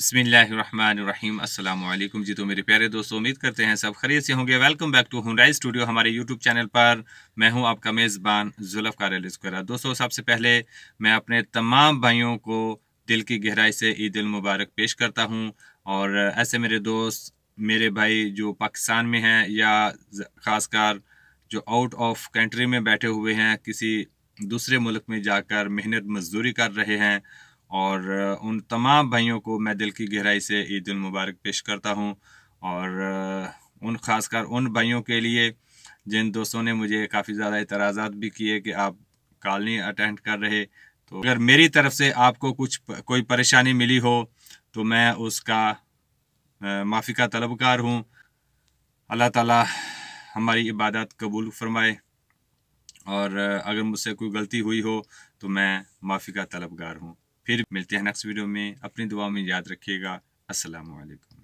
बसमीम अल्लाम जी तो मेरे प्यारे दोस्तों उम्मीद करते हैं सब खरीद से होंगे वेलकम बैक टू हुनराई स्टूडियो हमारे यूट्यूब चैनल पर मैं हूं आपका मेज़बान जुल्फ़ार अली स्करा दोस्तों सबसे पहले मैं अपने तमाम भाइयों को दिल की गहराई से ईद मुबारक पेश करता हूँ और ऐसे मेरे दोस्त मेरे भाई जो पाकिस्तान में हैं या ख़ासकर जो आउट ऑफ कंट्री में बैठे हुए हैं किसी दूसरे मुल्क में जाकर मेहनत मजदूरी कर रहे हैं और उन तमाम भाइयों को मैं दिल की गहराई से ईद मुबारक पेश करता हूँ और उन खासकर उन भाइयों के लिए जिन दोस्तों ने मुझे काफ़ी ज़्यादा इतराज़ात भी किए कि आप कॉल नहीं अटेंड कर रहे तो अगर मेरी तरफ से आपको कुछ कोई परेशानी मिली हो तो मैं उसका माफ़ी का तलबकार हूँ अल्लाह ताला हमारी इबादत कबूल फरमाए और अगर मुझसे कोई गलती हुई हो तो मैं माफ़ी का तलबगार हूँ फिर मिलते हैं नेक्स्ट वीडियो में अपनी दुआ में याद रखिएगा असलकम